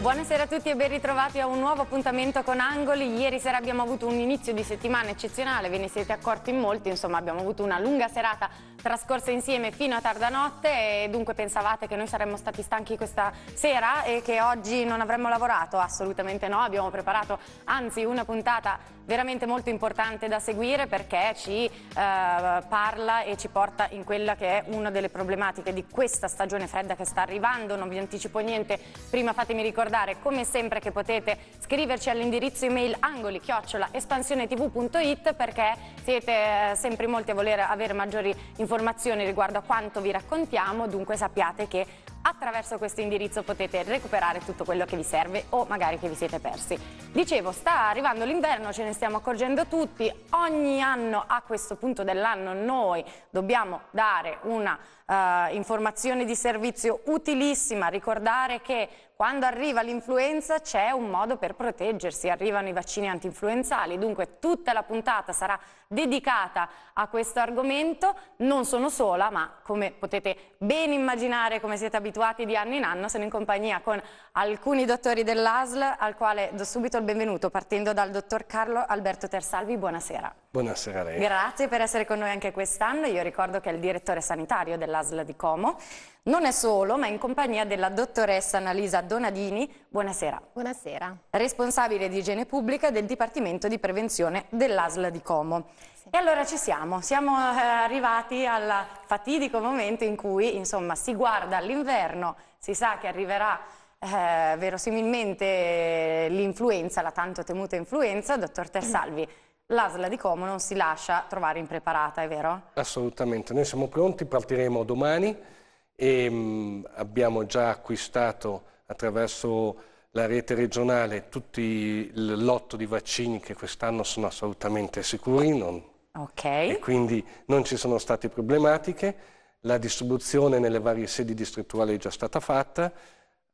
Buonasera a tutti e ben ritrovati a un nuovo appuntamento con Angoli. Ieri sera abbiamo avuto un inizio di settimana eccezionale, ve ne siete accorti in molti, insomma abbiamo avuto una lunga serata trascorse insieme fino a tarda notte e dunque pensavate che noi saremmo stati stanchi questa sera e che oggi non avremmo lavorato? Assolutamente no, abbiamo preparato anzi una puntata veramente molto importante da seguire perché ci eh, parla e ci porta in quella che è una delle problematiche di questa stagione fredda che sta arrivando, non vi anticipo niente, prima fatemi ricordare come sempre che potete scriverci all'indirizzo email angoli chiocciola espansionetv.it perché siete eh, sempre molti a volere avere maggiori informazioni informazioni riguardo a quanto vi raccontiamo, dunque sappiate che attraverso questo indirizzo potete recuperare tutto quello che vi serve o magari che vi siete persi. Dicevo, sta arrivando l'inverno, ce ne stiamo accorgendo tutti, ogni anno a questo punto dell'anno noi dobbiamo dare una uh, informazione di servizio utilissima, ricordare che quando arriva l'influenza c'è un modo per proteggersi, arrivano i vaccini antinfluenzali, dunque tutta la puntata sarà dedicata a questo argomento. Non sono sola, ma come potete ben immaginare, come siete abituati di anno in anno, sono in compagnia con alcuni dottori dell'ASL, al quale do subito il benvenuto, partendo dal dottor Carlo Alberto Tersalvi. Buonasera. Buonasera a lei. Grazie per essere con noi anche quest'anno. Io ricordo che è il direttore sanitario dell'ASL di Como. Non è solo, ma in compagnia della dottoressa Annalisa Donadini. Buonasera. Buonasera. Responsabile di igiene pubblica del Dipartimento di Prevenzione dell'ASL di Como. Sì. E allora ci siamo, siamo eh, arrivati al fatidico momento in cui insomma, si guarda all'inverno, si sa che arriverà eh, verosimilmente l'influenza, la tanto temuta influenza. Dottor Tersalvi, L'ASLA di Como non si lascia trovare impreparata, è vero? Assolutamente, noi siamo pronti, partiremo domani e mh, mm, abbiamo già acquistato attraverso la rete regionale tutti l'otto di vaccini che quest'anno sono assolutamente sicuri non, okay. e quindi non ci sono state problematiche. La distribuzione nelle varie sedi distrettuali è già stata fatta,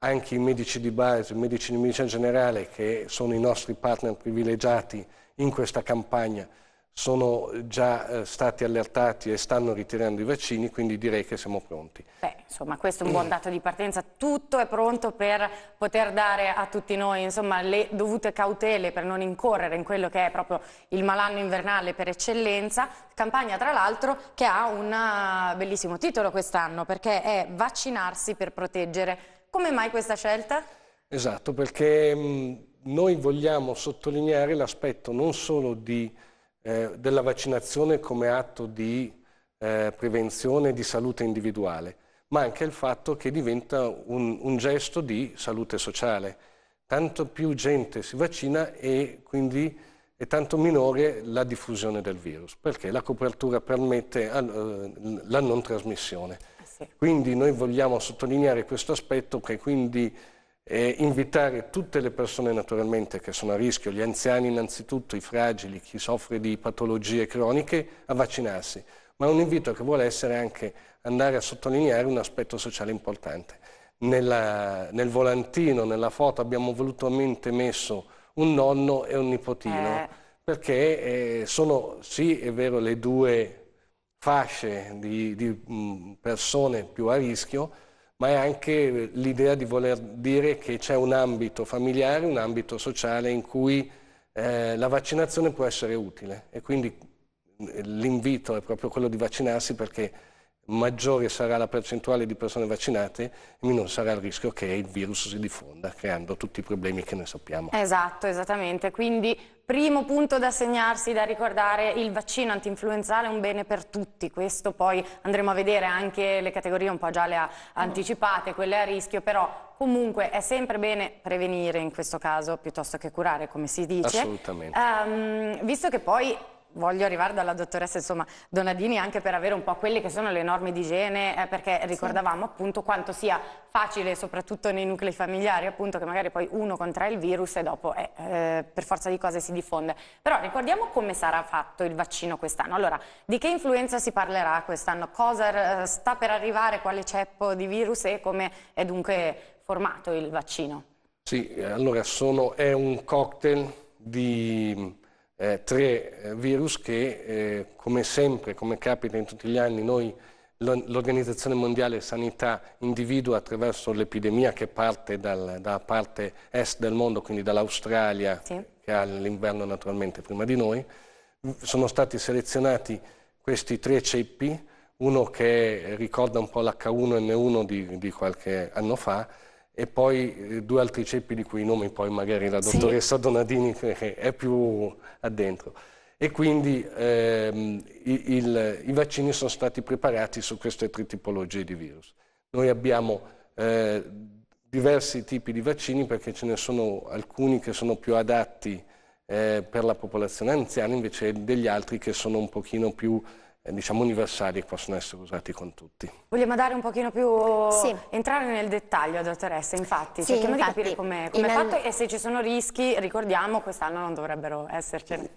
anche i medici di base, i medici di medicina generale che sono i nostri partner privilegiati in questa campagna sono già eh, stati allertati e stanno ritirando i vaccini, quindi direi che siamo pronti. Beh, insomma, questo è un buon dato di partenza. Tutto è pronto per poter dare a tutti noi insomma, le dovute cautele per non incorrere in quello che è proprio il malanno invernale per eccellenza. Campagna, tra l'altro, che ha un eh, bellissimo titolo quest'anno, perché è Vaccinarsi per proteggere. Come mai questa scelta? Esatto, perché mh, noi vogliamo sottolineare l'aspetto non solo di eh, della vaccinazione come atto di eh, prevenzione di salute individuale, ma anche il fatto che diventa un, un gesto di salute sociale. Tanto più gente si vaccina e quindi è tanto minore la diffusione del virus, perché la copertura permette uh, la non trasmissione. Ah, quindi noi vogliamo sottolineare questo aspetto che quindi eh, invitare tutte le persone naturalmente che sono a rischio, gli anziani innanzitutto, i fragili, chi soffre di patologie croniche, a vaccinarsi, ma un invito che vuole essere anche andare a sottolineare un aspetto sociale importante. Nella, nel volantino, nella foto abbiamo volutamente messo un nonno e un nipotino, eh. perché eh, sono sì, è vero, le due fasce di, di mh, persone più a rischio, ma è anche l'idea di voler dire che c'è un ambito familiare, un ambito sociale in cui eh, la vaccinazione può essere utile e quindi eh, l'invito è proprio quello di vaccinarsi perché maggiore sarà la percentuale di persone vaccinate, minore sarà il rischio che il virus si diffonda, creando tutti i problemi che noi sappiamo. Esatto, esattamente. Quindi primo punto da segnarsi, da ricordare, il vaccino antinfluenzale è un bene per tutti. Questo poi andremo a vedere anche le categorie un po' già le ha anticipate, quelle a rischio, però comunque è sempre bene prevenire in questo caso piuttosto che curare, come si dice. Assolutamente. Um, visto che poi voglio arrivare dalla dottoressa insomma, Donadini anche per avere un po' quelle che sono le norme di igiene, eh, perché ricordavamo sì. appunto quanto sia facile, soprattutto nei nuclei familiari, appunto che magari poi uno contrae il virus e dopo eh, eh, per forza di cose si diffonde. Però ricordiamo come sarà fatto il vaccino quest'anno. Allora, di che influenza si parlerà quest'anno? Cosa eh, sta per arrivare, quale ceppo di virus e come è dunque formato il vaccino? Sì, allora sono, è un cocktail di eh, tre eh, virus che, eh, come sempre, come capita in tutti gli anni, noi l'Organizzazione Mondiale Sanità individua attraverso l'epidemia che parte dal, dalla parte est del mondo, quindi dall'Australia, sì. che ha l'inverno naturalmente prima di noi, sono stati selezionati questi tre ceppi, uno che ricorda un po' l'H1N1 di, di qualche anno fa, e poi eh, due altri ceppi di cui i nomi poi magari la dottoressa sì. Donadini eh, è più addentro. E quindi ehm, il, il, i vaccini sono stati preparati su queste tre tipologie di virus. Noi abbiamo eh, diversi tipi di vaccini perché ce ne sono alcuni che sono più adatti eh, per la popolazione anziana, invece degli altri che sono un pochino più eh, diciamo universali che possono essere usati con tutti. Vogliamo dare un pochino più, sì. entrare nel dettaglio dottoressa, infatti, sì, cerchiamo infatti, di capire come è fatto e se ci sono rischi, ricordiamo, quest'anno non dovrebbero essercene.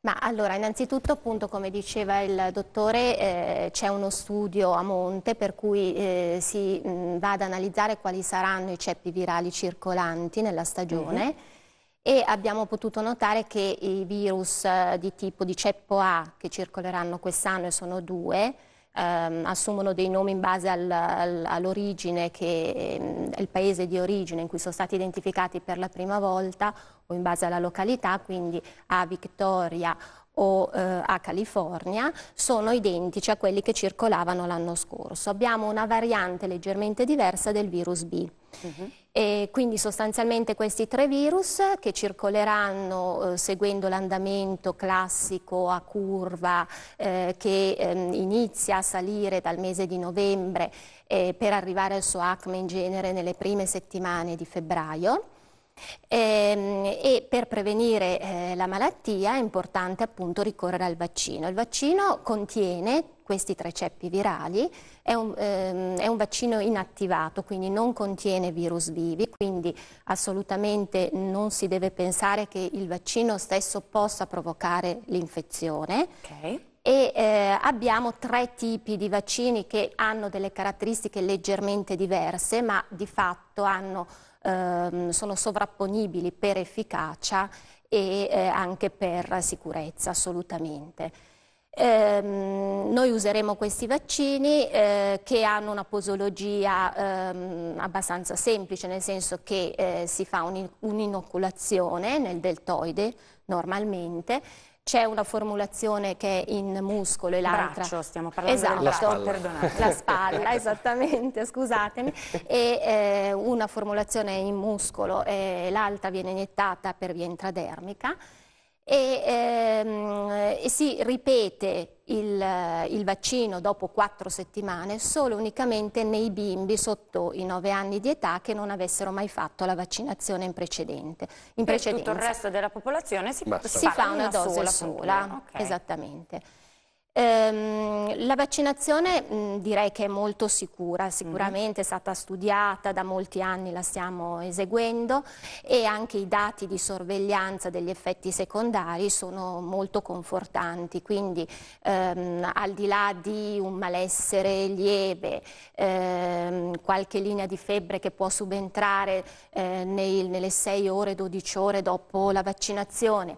Ma allora, innanzitutto appunto come diceva il dottore eh, c'è uno studio a monte per cui eh, si mh, va ad analizzare quali saranno i ceppi virali circolanti nella stagione mm -hmm e abbiamo potuto notare che i virus eh, di tipo di ceppo A che circoleranno quest'anno e sono due, ehm, assumono dei nomi in base al, al, all'origine, che ehm, il paese di origine in cui sono stati identificati per la prima volta o in base alla località, quindi A Victoria o eh, a California sono identici a quelli che circolavano l'anno scorso. Abbiamo una variante leggermente diversa del virus B. Uh mhm. -huh. quindi sostanzialmente questi tre virus che circoleranno eh, seguendo l'andamento classico a curva eh, che ehm, inizia a salire dal mese di novembre eh, per arrivare al suo acme in genere nelle prime settimane di febbraio Ehm, e, per prevenire eh, la malattia è importante appunto ricorrere al vaccino. Il vaccino contiene questi tre ceppi virali, è un, ehm, è un, vaccino inattivato, quindi non contiene virus vivi, quindi assolutamente non si deve pensare che il vaccino stesso possa provocare l'infezione. Okay. E, eh, abbiamo tre tipi di vaccini che hanno delle caratteristiche leggermente diverse, ma di fatto hanno ehm, sono sovrapponibili per efficacia e eh, anche per sicurezza assolutamente. Ehm, noi useremo questi vaccini eh, che hanno una posologia ehm, abbastanza semplice, nel senso che eh, si fa un'inoculazione nel deltoide normalmente c'è una formulazione che è in muscolo e l'altra... Braccio, stiamo parlando esatto. della spalla. Perdonate. La spalla, esattamente, scusatemi. E eh, una formulazione in muscolo e eh, l'altra viene iniettata per via intradermica e, ehm, e si ripete il, il, vaccino dopo quattro settimane solo unicamente nei bimbi sotto i nove anni di età che non avessero mai fatto la vaccinazione in precedente. In per tutto il resto della popolazione si, si fa una, una dose sola, sola okay. esattamente. Ehm, la vaccinazione mh, direi che è molto sicura, sicuramente mm. è stata studiata, da molti anni la stiamo eseguendo e anche i dati di sorveglianza degli effetti secondari sono molto confortanti, quindi ehm, al di là di un malessere lieve, ehm, qualche linea di febbre che può subentrare eh, nei, nelle 6 ore, 12 ore dopo la vaccinazione,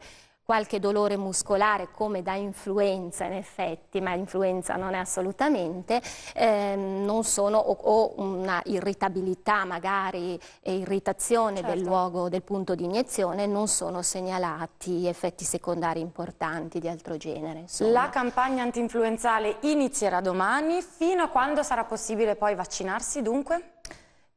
qualche dolore muscolare come da influenza in effetti, ma influenza non è assolutamente, ehm, non sono, o, o, una irritabilità magari e irritazione certo. del luogo, del punto di iniezione, non sono segnalati effetti secondari importanti di altro genere. Insomma. La campagna antinfluenzale inizierà domani, fino a quando sarà possibile poi vaccinarsi dunque?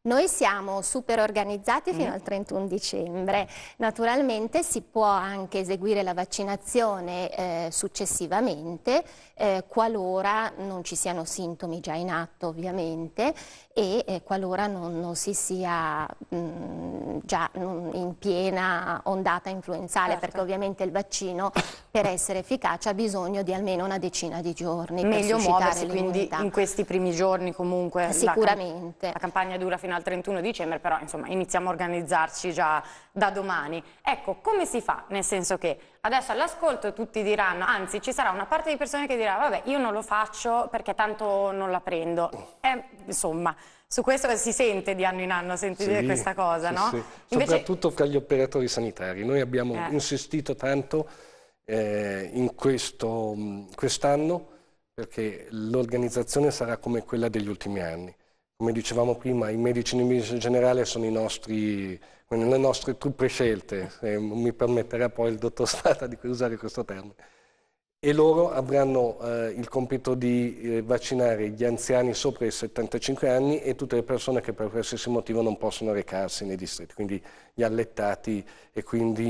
Noi siamo super organizzati fino mm. al 31 dicembre, naturalmente si può anche eseguire la vaccinazione eh, successivamente eh, qualora non ci siano sintomi già in atto ovviamente e eh, qualora non, non, si sia mh, mm, già non, in piena ondata influenzale certo. perché ovviamente il vaccino per essere efficace ha bisogno di almeno una decina di giorni. Meglio muoversi quindi in questi primi giorni comunque. Sicuramente. la, la campagna dura fino a fino al 31 dicembre, però insomma iniziamo a organizzarci già da domani. Ecco, come si fa? Nel senso che adesso all'ascolto tutti diranno, anzi ci sarà una parte di persone che dirà vabbè io non lo faccio perché tanto non la prendo. Eh, insomma, su questo si sente di anno in anno sentire sì, questa cosa, sì, no? Sì. Invece... Soprattutto fra gli operatori sanitari. Noi abbiamo eh. insistito tanto eh, in quest'anno perché l'organizzazione sarà come quella degli ultimi anni come dicevamo prima, i medici in generale sono nostri, le nostre truppe scelte, se mi permetterà poi il dottor Stata di usare questo termine. E loro avranno eh, il compito di eh, vaccinare gli anziani sopra i 75 anni e tutte le persone che per qualsiasi motivo non possono recarsi nei distretti, quindi gli allettati e quindi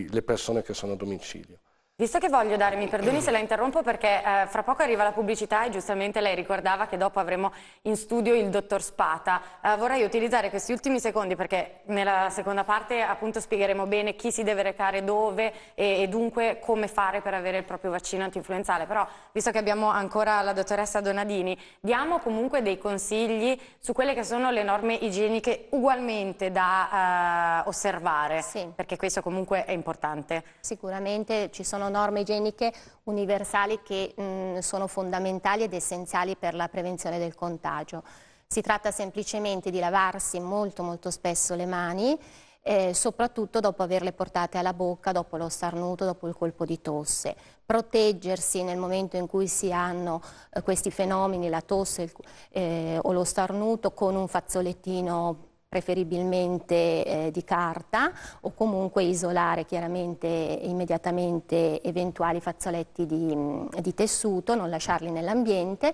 i, le persone che sono a domicilio. Visto che voglio darmi perdoni se la interrompo perché eh, fra poco arriva la pubblicità e giustamente lei ricordava che dopo avremo in studio il dottor Spata. Eh, vorrei utilizzare questi ultimi secondi perché nella seconda parte appunto spiegheremo bene chi si deve recare dove e, e dunque come fare per avere il proprio vaccino antinfluenzale. Però visto che abbiamo ancora la dottoressa Donadini, diamo comunque dei consigli su quelle che sono le norme igieniche ugualmente da eh, osservare. Sì. Perché questo comunque è importante. Sicuramente ci sono sono norme igieniche universali che mh, sono fondamentali ed essenziali per la prevenzione del contagio. Si tratta semplicemente di lavarsi molto molto spesso le mani, eh, soprattutto dopo averle portate alla bocca, dopo lo starnuto, dopo il colpo di tosse. Proteggersi nel momento in cui si hanno eh, questi fenomeni, la tosse eh, o lo starnuto, con un fazzolettino preferibilmente eh, di carta o comunque isolare chiaramente immediatamente eventuali fazzoletti di, di tessuto, non lasciarli nell'ambiente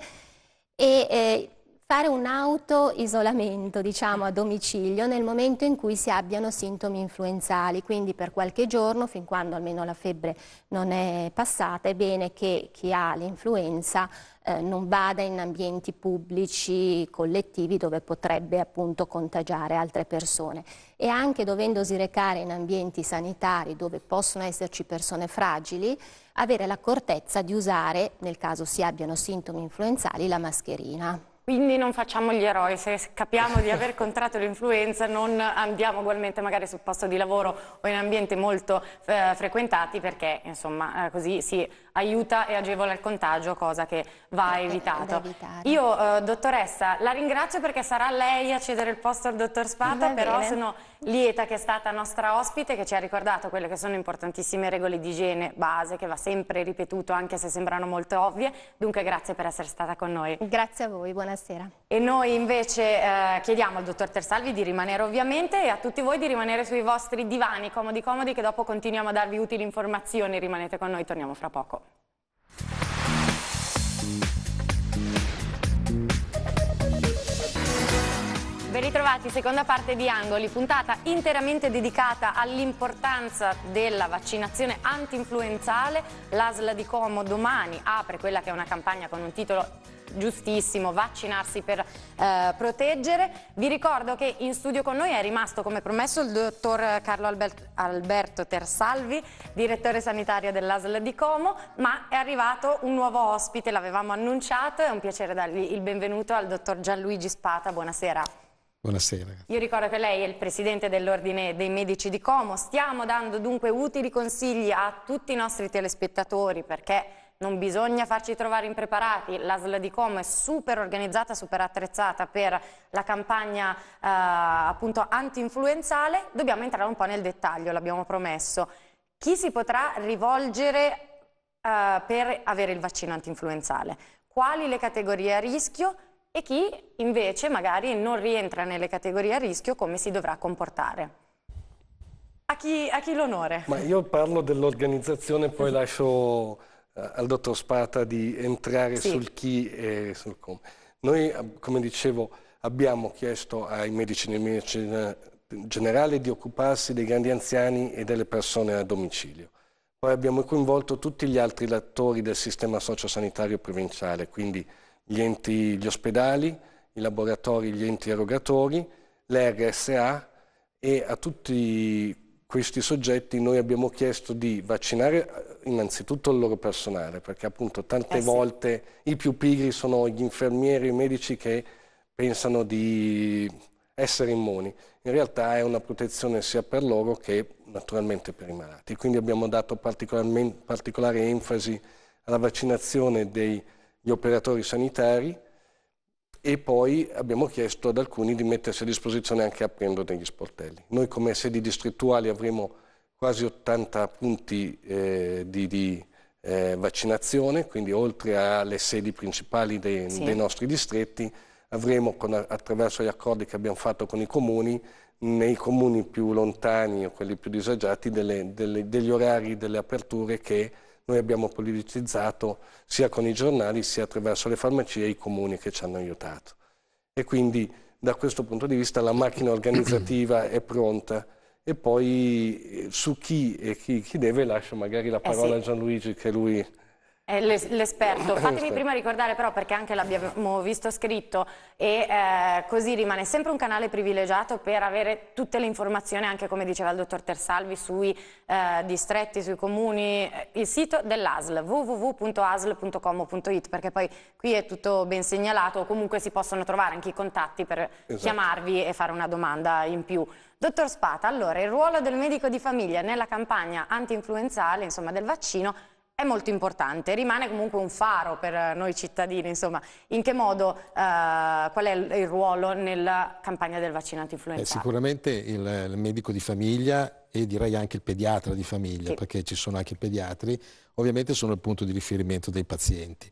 e eh, fare un autoisolamento diciamo, a domicilio nel momento in cui si abbiano sintomi influenzali, quindi per qualche giorno, fin quando almeno la febbre non è passata, è bene che chi ha l'influenza eh, non vada in ambienti pubblici, collettivi, dove potrebbe appunto contagiare altre persone. E anche dovendosi recare in ambienti sanitari dove possono esserci persone fragili, avere l'accortezza di usare, nel caso si abbiano sintomi influenzali, la mascherina. Quindi non facciamo gli eroi, se capiamo di aver contratto l'influenza non andiamo ugualmente magari sul posto di lavoro o in ambienti molto eh, frequentati perché insomma eh, così si aiuta e agevola il contagio, cosa che va eh, evitato. Io dottoressa la ringrazio perché sarà lei a cedere il posto al dottor Spata, però se no Lieta che è stata nostra ospite che ci ha ricordato quelle che sono importantissime regole di igiene base che va sempre ripetuto anche se sembrano molto ovvie, dunque grazie per essere stata con noi. Grazie a voi, buonasera. E noi invece eh, chiediamo al dottor Tersalvi di rimanere ovviamente e a tutti voi di rimanere sui vostri divani comodi comodi che dopo continuiamo a darvi utili informazioni, rimanete con noi, torniamo fra poco. Ben ritrovati, seconda parte di Angoli, puntata interamente dedicata all'importanza della vaccinazione anti-influenzale. L'ASL di Como domani apre quella che è una campagna con un titolo giustissimo, vaccinarsi per eh, proteggere. Vi ricordo che in studio con noi è rimasto, come promesso, il dottor Carlo Albert, Alberto Tersalvi, direttore sanitario dell'ASL di Como, ma è arrivato un nuovo ospite, l'avevamo annunciato, è un piacere dargli il benvenuto al dottor Gianluigi Spata, buonasera. Buonasera. Io ricordo che lei è il presidente dell'Ordine dei Medici di Como. Stiamo dando dunque utili consigli a tutti i nostri telespettatori perché non bisogna farci trovare impreparati. L'ASL di Como è super organizzata, super attrezzata per la campagna eh, appunto anti-influenzale. Dobbiamo entrare un po' nel dettaglio, l'abbiamo promesso. Chi si potrà rivolgere eh, per avere il vaccino anti-influenzale? Quali le categorie a rischio? e chi invece magari non rientra nelle categorie a rischio come si dovrà comportare. A chi, chi l'onore? Ma io parlo dell'organizzazione, poi mhm. lascio eh, al dottor Sparta di entrare sì. sul chi e sul come. Noi, come dicevo, abbiamo chiesto ai medici di medicina generale di occuparsi dei grandi anziani e delle persone a domicilio. Poi abbiamo coinvolto tutti gli altri attori del sistema sociosanitario provinciale, quindi gli enti, gli ospedali, i laboratori, gli enti erogatori, l'RSA e a tutti questi soggetti noi abbiamo chiesto di vaccinare eh, innanzitutto il loro personale, perché appunto tante eh sì. volte i più pigri sono gli infermieri i medici che pensano di essere immuni. In realtà è una protezione sia per loro che naturalmente per i malati. Quindi abbiamo dato particolare enfasi alla vaccinazione dei gli operatori sanitari e poi abbiamo chiesto ad alcuni di mettersi a disposizione anche aprendo degli sportelli. Noi come sedi distrettuali avremo quasi 80 punti eh, di, di eh, vaccinazione, quindi oltre alle sedi principali dei, sì. dei nostri distretti avremo con, attraverso gli accordi che abbiamo fatto con i comuni nei comuni più lontani o quelli più disagiati delle, delle, degli orari delle aperture che noi abbiamo politicizzato sia con i giornali sia attraverso le farmacie e i comuni che ci hanno aiutato. E quindi da questo punto di vista la macchina organizzativa è pronta e poi eh, su chi e chi, chi deve lascio magari la parola eh sì. a Gianluigi che lui l'esperto. Fatemi prima ricordare però, perché anche l'abbiamo visto scritto, e eh, così rimane sempre un canale privilegiato per avere tutte le informazioni, anche come diceva il dottor Tersalvi, sui eh, distretti, sui comuni, eh, il sito dell'ASL, www.asl.com.it, perché poi qui è tutto ben segnalato, comunque si possono trovare anche i contatti per esatto. chiamarvi e fare una domanda in più. Dottor Spata, allora, il ruolo del medico di famiglia nella campagna anti-influenzale, insomma del vaccino, è molto importante, rimane comunque un faro per noi cittadini, insomma, in che modo, eh, qual è il ruolo nella campagna del vaccinato influenza? Eh, sicuramente il, il, medico di famiglia e direi anche il pediatra di famiglia, sì. perché ci sono anche i pediatri, ovviamente sono il punto di riferimento dei pazienti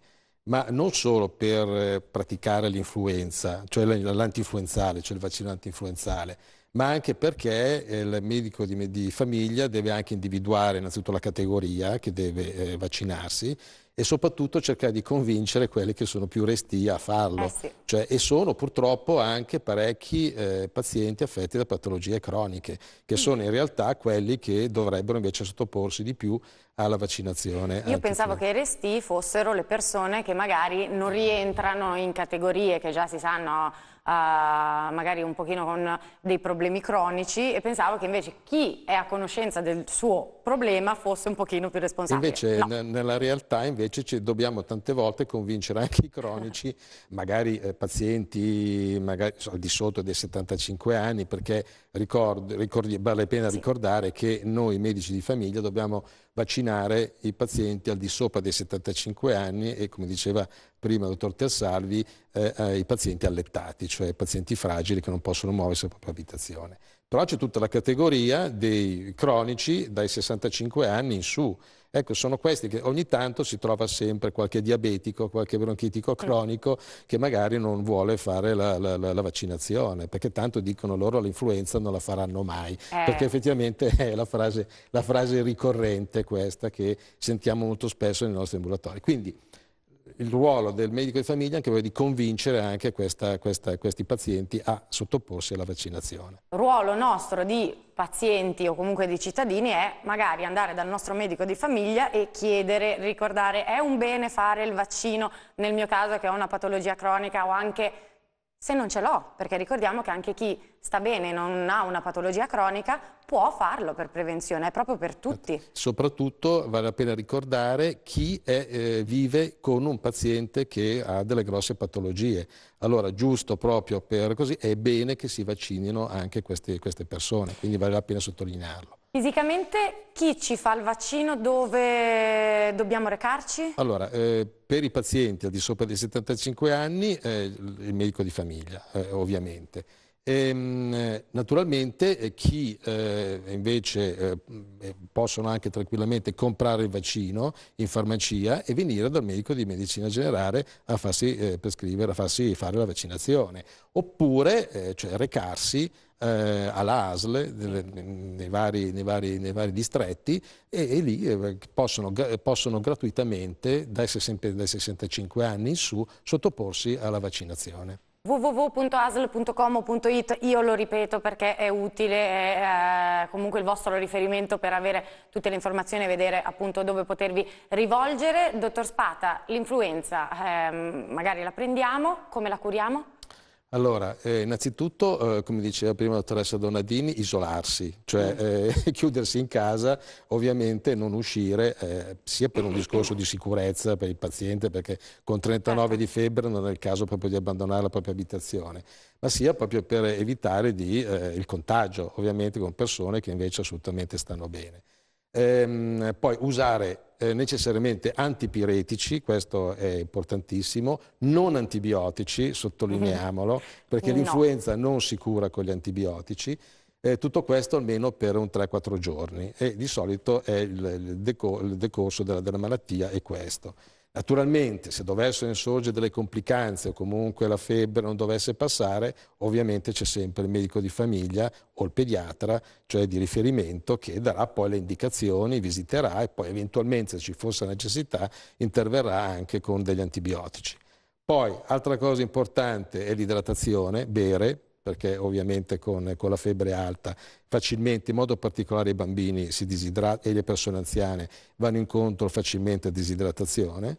ma non solo per eh, praticare l'influenza, cioè l'antinfluenzale, cioè il vaccino antinfluenzale, ma anche perché eh, il medico di, di, famiglia deve anche individuare innanzitutto la categoria che deve eh, vaccinarsi e soprattutto cercare di convincere quelli che sono più resti a farlo. Eh sì. cioè, e sono purtroppo anche parecchi eh, pazienti affetti da patologie croniche, che mm. sono in realtà quelli che dovrebbero invece sottoporsi di più alla vaccinazione. Io pensavo più. che i resti fossero le persone che magari non rientrano in categorie che già si sanno magari un pochino con dei problemi cronici e pensavo che invece chi è a conoscenza del suo problema fosse un pochino più responsabile. Invece no. nella realtà invece ci dobbiamo tante volte convincere anche i cronici, magari eh, pazienti magari, al di sotto dei 75 anni, perché ricordi, ricordi, vale la pena sì. ricordare che noi medici di famiglia dobbiamo vaccinare i pazienti al di sopra dei 75 anni e come diceva prima il dottor Tersalvi, eh, eh, i pazienti allettati, cioè pazienti fragili che non possono muoversi dalla propria abitazione. Però c'è tutta la categoria dei cronici dai 65 anni in su, Ecco, sono questi che ogni tanto si trova sempre qualche diabetico, qualche bronchitico cronico che magari non vuole fare la, la, la, la vaccinazione, perché tanto dicono loro l'influenza non la faranno mai, eh. perché effettivamente è la frase, frase ricorrente questa che sentiamo molto spesso nei nostri ambulatori. Quindi il ruolo del medico di famiglia è anche quello di convincere anche questa, questa, questi pazienti a sottoporsi alla vaccinazione. Il ruolo nostro di pazienti o comunque di cittadini è magari andare dal nostro medico di famiglia e chiedere, ricordare è un bene fare il vaccino nel mio caso che ho una patologia cronica o anche se non ce l'ho, perché ricordiamo che anche chi sta bene e non ha una patologia cronica può farlo per prevenzione, è proprio per tutti. Soprattutto vale la pena ricordare chi è, eh, vive con un paziente che ha delle grosse patologie. Allora, giusto proprio per così, è bene che si vaccinino anche queste, queste persone, quindi vale la pena sottolinearlo. Fisicamente chi ci fa il vaccino? Dove dobbiamo recarci? Allora, eh, per i pazienti al di sopra dei 75 anni eh, il medico di famiglia, eh, ovviamente. Ehm, naturalmente eh, chi eh, invece eh, eh, possono anche tranquillamente comprare il vaccino in farmacia e venire dal medico di medicina generale a farsi eh, prescrivere, a farsi fare la vaccinazione, oppure eh, cioè, recarsi all'ASL nei vari, nei, vari, nei vari, distretti e, e lì possono, possono, gratuitamente dai, 60, dai 65 anni in su sottoporsi alla vaccinazione www.asl.com.it, io lo ripeto perché è utile, è eh, comunque il vostro riferimento per avere tutte le informazioni e vedere appunto dove potervi rivolgere. Dottor Spata, l'influenza, ehm, magari la prendiamo, come la curiamo? Allora, eh, innanzitutto, eh, come diceva prima la dottoressa Donadini, isolarsi, cioè mm. eh, chiudersi in casa, ovviamente non uscire, eh, sia per un discorso di sicurezza per il paziente, perché con 39 certo. di febbre non è il caso proprio di abbandonare la propria abitazione, ma sia proprio per evitare di, eh, il contagio, ovviamente con persone che invece assolutamente stanno bene. Ehm, poi usare eh, necessariamente antipiretici, questo è importantissimo, non antibiotici, sottolineiamolo, mm-hmm. perché no. l'influenza non si cura con gli antibiotici. Eh, tutto questo almeno per un 3-4 giorni e di solito il, il, deco, il, decorso della, della malattia è questo. Naturalmente, se dovessero insorgere delle complicanze o comunque la febbre non dovesse passare, ovviamente c'è sempre il medico di famiglia o il pediatra, cioè di riferimento, che darà poi le indicazioni, visiterà e poi eventualmente, se ci fosse necessità, interverrà anche con degli antibiotici. Poi, altra cosa importante è l'idratazione, bere, perché ovviamente con, con, la febbre alta facilmente, in modo particolare i bambini si disidratano e le persone anziane vanno incontro facilmente a disidratazione.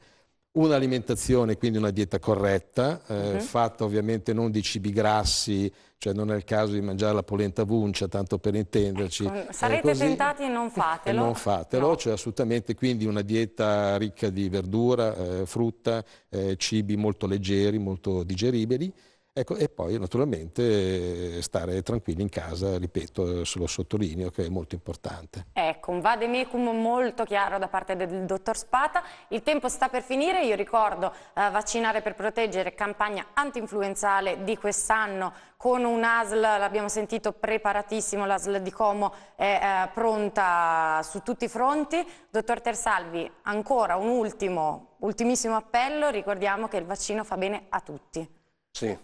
Un'alimentazione, quindi una dieta corretta, eh, okay. Mhm. fatta ovviamente non di cibi grassi, cioè non è il caso di mangiare la polenta vuncia, tanto per intenderci. Ecco, eh, sarete eh, tentati e non eh, fatelo. non fatelo, no. cioè assolutamente quindi una dieta ricca di verdura, eh, frutta, eh, cibi molto leggeri, molto digeribili. Ecco, e poi naturalmente stare tranquilli in casa, ripeto, lo sottolineo che è molto importante. Ecco, un vademecum molto chiaro da parte del dottor Spata. Il tempo sta per finire, io ricordo eh, vaccinare per proteggere, campagna anti-influenzale di quest'anno con un ASL, l'abbiamo sentito, preparatissimo, l'ASL di Como è eh, pronta su tutti i fronti. Dottor Tersalvi, ancora un ultimo, ultimissimo appello, ricordiamo che il vaccino fa bene a tutti. Sì,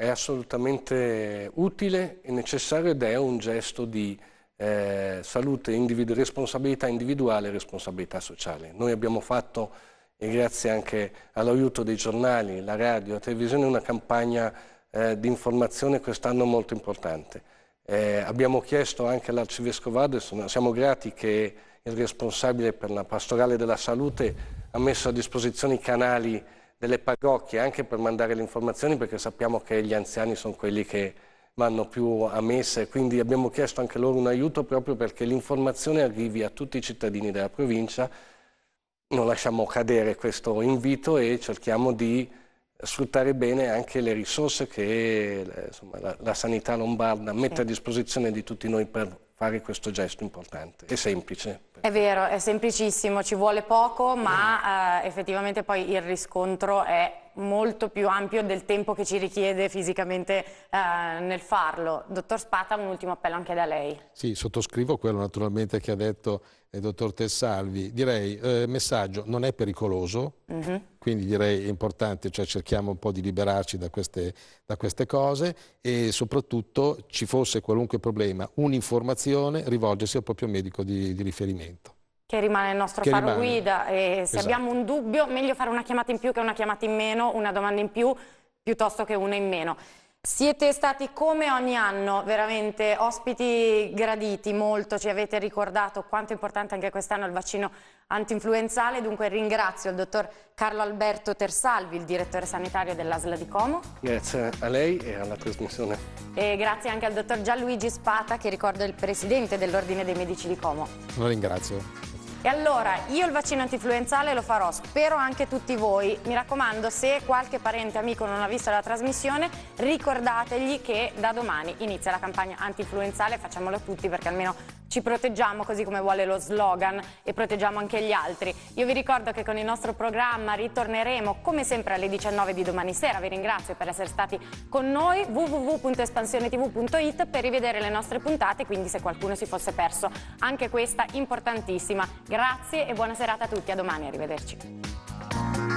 è assolutamente utile e necessario ed è un gesto di eh, salute, individu responsabilità individuale e responsabilità sociale. Noi abbiamo fatto, e grazie anche all'aiuto dei giornali, la radio, la televisione, una campagna eh, di informazione quest'anno molto importante. Eh, abbiamo chiesto anche all'Arcivescovado, siamo grati che il responsabile per la pastorale della salute ha messo a disposizione i canali delle parrocchie anche per mandare le informazioni perché sappiamo che gli anziani sono quelli che vanno più a messe, quindi abbiamo chiesto anche loro un aiuto proprio perché l'informazione arrivi a tutti i cittadini della provincia, non lasciamo cadere questo invito e cerchiamo di sfruttare bene anche le risorse che insomma, la, la, sanità lombarda mette a disposizione di tutti noi per fare questo gesto importante e semplice. È vero, è semplicissimo, ci vuole poco, ma eh, effettivamente poi il riscontro è molto più ampio del tempo che ci richiede fisicamente eh, nel farlo. Dottor Spata, un ultimo appello anche da lei. Sì, sottoscrivo quello naturalmente che ha detto il dottor Tessalvi. Direi, eh, messaggio, non è pericoloso, mm -hmm. quindi direi è importante, cioè cerchiamo un po' di liberarci da queste, da queste cose e soprattutto ci fosse qualunque problema, un'informazione, rivolgersi al proprio medico di, di riferimento momento. Che rimane il nostro che faro rimane. guida e se esatto. abbiamo un dubbio meglio fare una chiamata in più che una chiamata in meno, una domanda in più piuttosto che una in meno. Siete stati come ogni anno veramente ospiti graditi molto, ci avete ricordato quanto è importante anche quest'anno il vaccino antinfluenzale, dunque ringrazio il dottor Carlo Alberto Tersalvi, il direttore sanitario dell'ASLA di Como. Grazie a lei e alla trasmissione. E grazie anche al dottor Gianluigi Spata che ricordo è il presidente dell'Ordine dei Medici di Como. Lo ringrazio. E allora io il vaccino antinfluenzale lo farò, spero anche tutti voi. Mi raccomando, se qualche parente amico non ha visto la trasmissione, ricordategli che da domani inizia la campagna antinfluenzale, facciamolo tutti perché almeno ci proteggiamo così come vuole lo slogan e proteggiamo anche gli altri. Io vi ricordo che con il nostro programma ritorneremo come sempre alle 19 di domani sera. Vi ringrazio per essere stati con noi www.espansionetv.it per rivedere le nostre puntate, quindi se qualcuno si fosse perso anche questa importantissima. Grazie e buona serata a tutti, a domani, arrivederci.